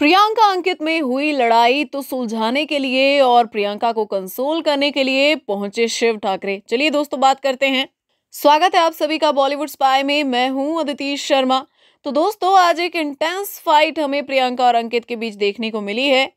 प्रियंका अंकित में हुई लड़ाई तो सुलझाने के लिए और प्रियंका को कंसोल करने के लिए पहुंचे शिव ठाकरे चलिए दोस्तों बात करते हैं स्वागत है आप सभी का बॉलीवुड स्पाई में मैं हूं अदिति शर्मा तो दोस्तों आज एक इंटेंस फाइट हमें प्रियंका और अंकित के बीच देखने को मिली है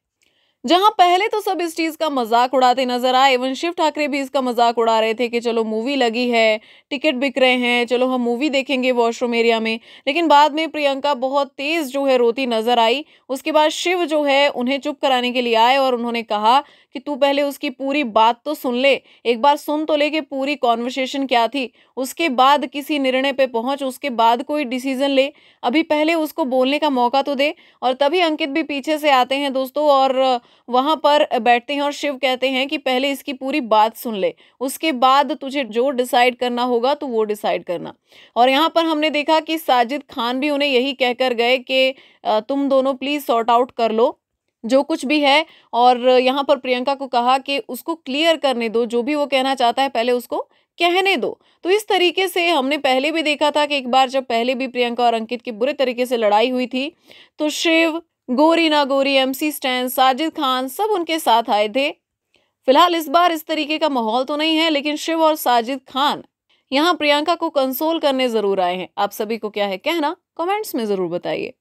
जहां पहले तो सब इस चीज़ का मजाक उड़ाते नजर आए इवन शिव ठाकरे भी इसका मजाक उड़ा रहे थे कि चलो मूवी लगी है टिकट बिक रहे हैं चलो हम मूवी देखेंगे वॉशरूम एरिया में लेकिन बाद में प्रियंका बहुत तेज़ जो है रोती नजर आई उसके बाद शिव जो है उन्हें चुप कराने के लिए आए और उन्होंने कहा कि तू पहले उसकी पूरी बात तो सुन ले एक बार सुन तो ले कि पूरी कॉन्वर्सेशन क्या थी उसके बाद किसी निर्णय पे पहुंच उसके बाद कोई डिसीजन ले अभी पहले उसको बोलने का मौका तो दे और तभी अंकित भी पीछे से आते हैं दोस्तों और वहाँ पर बैठते हैं और शिव कहते हैं कि पहले इसकी पूरी बात सुन ले उसके बाद तुझे जो डिसाइड करना होगा तो वो डिसाइड करना और यहाँ पर हमने देखा कि साजिद खान भी उन्हें यही कहकर गए कि तुम दोनों प्लीज़ सॉर्ट आउट कर लो जो कुछ भी है और यहाँ पर प्रियंका को कहा कि उसको क्लियर करने दो जो भी वो कहना चाहता है पहले उसको कहने दो तो इस तरीके से हमने पहले भी देखा था कि एक बार जब पहले भी प्रियंका और अंकित की बुरे तरीके से लड़ाई हुई थी तो Shiv Gori Nagori M C Stan Sajid Khan सब उनके साथ आए थे फिलहाल इस बार इस तरीके का माहौल तो नहीं है लेकिन शिव और साजिद खान यहाँ प्रियंका को कंसोल करने जरूर आए हैं आप सभी को क्या है कहना कमेंट्स में जरूर बताइए